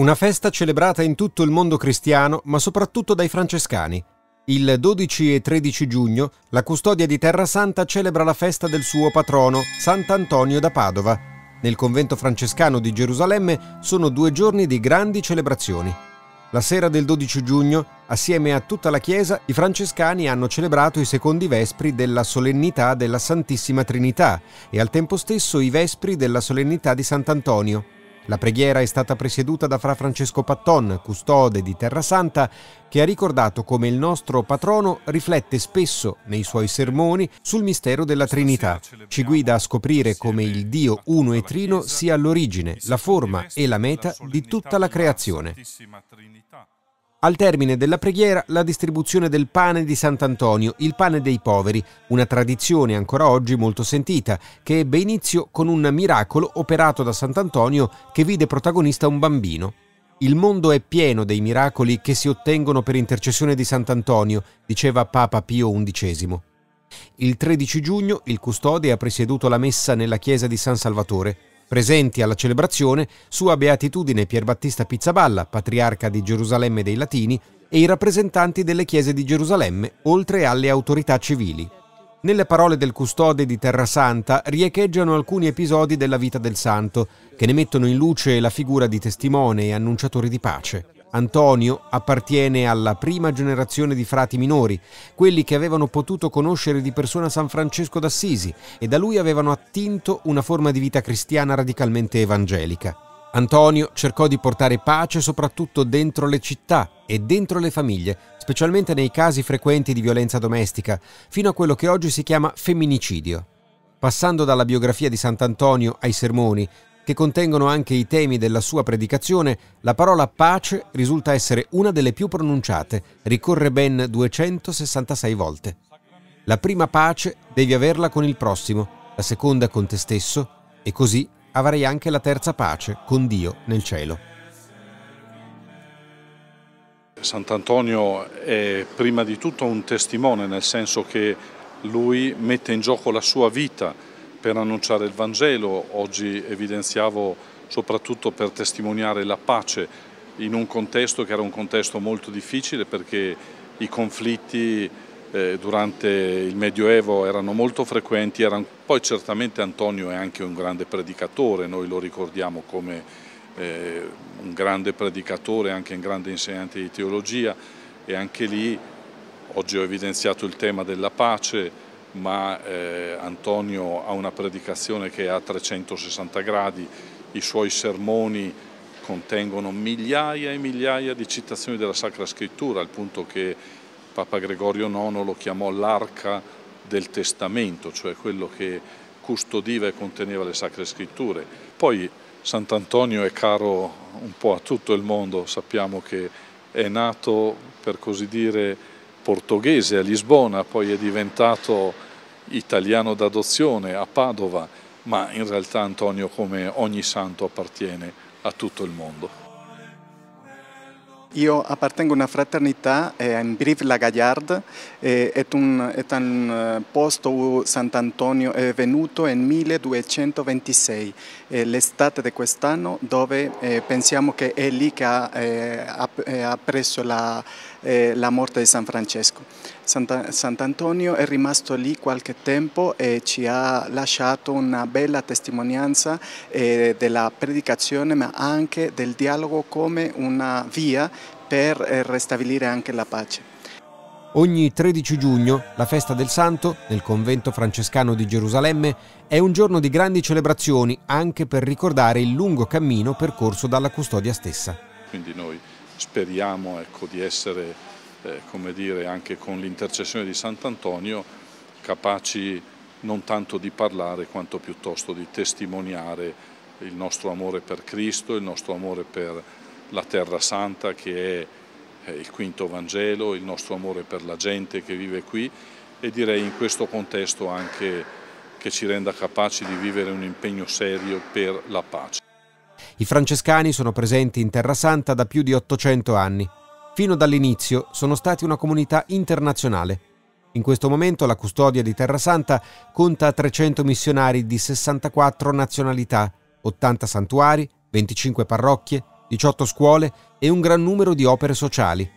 Una festa celebrata in tutto il mondo cristiano, ma soprattutto dai francescani. Il 12 e 13 giugno la custodia di Terra Santa celebra la festa del suo patrono, Sant'Antonio da Padova. Nel convento francescano di Gerusalemme sono due giorni di grandi celebrazioni. La sera del 12 giugno, assieme a tutta la Chiesa, i francescani hanno celebrato i secondi vespri della solennità della Santissima Trinità e al tempo stesso i vespri della solennità di Sant'Antonio. La preghiera è stata presieduta da Fra Francesco Patton, custode di Terra Santa, che ha ricordato come il nostro patrono riflette spesso nei suoi sermoni sul mistero della Trinità. Ci guida a scoprire come il Dio uno e trino sia l'origine, la forma e la meta di tutta la creazione. Al termine della preghiera la distribuzione del pane di Sant'Antonio, il pane dei poveri, una tradizione ancora oggi molto sentita, che ebbe inizio con un miracolo operato da Sant'Antonio che vide protagonista un bambino. Il mondo è pieno dei miracoli che si ottengono per intercessione di Sant'Antonio, diceva Papa Pio XI. Il 13 giugno il custode ha presieduto la messa nella chiesa di San Salvatore. Presenti alla celebrazione Sua Beatitudine Pier Battista Pizzaballa, patriarca di Gerusalemme dei Latini, e i rappresentanti delle chiese di Gerusalemme, oltre alle autorità civili. Nelle parole del custode di Terra Santa riecheggiano alcuni episodi della vita del santo, che ne mettono in luce la figura di testimone e annunciatore di pace. Antonio appartiene alla prima generazione di frati minori, quelli che avevano potuto conoscere di persona San Francesco d'Assisi e da lui avevano attinto una forma di vita cristiana radicalmente evangelica. Antonio cercò di portare pace soprattutto dentro le città e dentro le famiglie, specialmente nei casi frequenti di violenza domestica, fino a quello che oggi si chiama femminicidio. Passando dalla biografia di Sant'Antonio ai sermoni, che contengono anche i temi della sua predicazione, la parola pace risulta essere una delle più pronunciate, ricorre ben 266 volte. La prima pace devi averla con il prossimo, la seconda con te stesso e così avrai anche la terza pace con Dio nel cielo. Sant'Antonio è prima di tutto un testimone, nel senso che lui mette in gioco la sua vita per annunciare il Vangelo, oggi evidenziavo soprattutto per testimoniare la pace in un contesto che era un contesto molto difficile perché i conflitti eh, durante il Medioevo erano molto frequenti, erano... poi certamente Antonio è anche un grande predicatore, noi lo ricordiamo come eh, un grande predicatore, anche un grande insegnante di teologia e anche lì oggi ho evidenziato il tema della pace, ma eh, Antonio ha una predicazione che è a 360 gradi, i suoi sermoni contengono migliaia e migliaia di citazioni della Sacra Scrittura, al punto che Papa Gregorio IX lo chiamò l'arca del testamento, cioè quello che custodiva e conteneva le Sacre Scritture. Poi Sant'Antonio è caro un po' a tutto il mondo, sappiamo che è nato, per così dire, portoghese a Lisbona, poi è diventato italiano d'adozione a Padova, ma in realtà Antonio come ogni santo appartiene a tutto il mondo. Io appartengo a una fraternità eh, in Brive la Gagliarde, eh, è, un, è un eh, posto dove Sant'Antonio è venuto nel 1226, eh, l'estate di quest'anno dove eh, pensiamo che è lì che ha, eh, ha, eh, ha preso la, la morte di San Francesco. Sant'Antonio è rimasto lì qualche tempo e ci ha lasciato una bella testimonianza eh, della predicazione ma anche del dialogo come una via per eh, restabilire anche la pace. Ogni 13 giugno, la festa del Santo, nel convento francescano di Gerusalemme, è un giorno di grandi celebrazioni anche per ricordare il lungo cammino percorso dalla custodia stessa. Quindi noi speriamo ecco, di essere eh, come dire, anche con l'intercessione di Sant'Antonio, capaci non tanto di parlare quanto piuttosto di testimoniare il nostro amore per Cristo, il nostro amore per la Terra Santa che è il quinto Vangelo, il nostro amore per la gente che vive qui e direi in questo contesto anche che ci renda capaci di vivere un impegno serio per la pace. I francescani sono presenti in Terra Santa da più di 800 anni fino dall'inizio sono stati una comunità internazionale. In questo momento la custodia di Terra Santa conta 300 missionari di 64 nazionalità, 80 santuari, 25 parrocchie, 18 scuole e un gran numero di opere sociali.